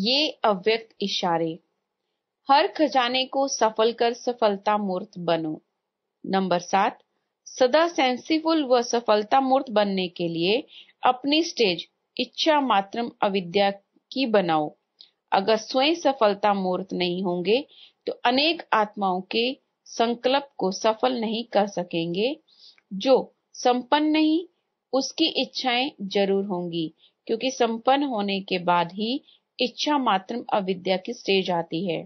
ये अव्यक्त इशारे हर खजाने को सफल कर सफलता मूर्त बनो नंबर सात सदा सेंसिफुल व सफलता मूर्त बनने के लिए अपनी स्टेज इच्छा मात्रम अविद्या की बनाओ अगर स्वयं सफलता मूर्त नहीं होंगे तो अनेक आत्माओं के संकल्प को सफल नहीं कर सकेंगे जो संपन्न नहीं उसकी इच्छाएं जरूर होंगी क्योंकि संपन्न होने के बाद ही इच्छा मात्र अविद्या की स्टेज आती है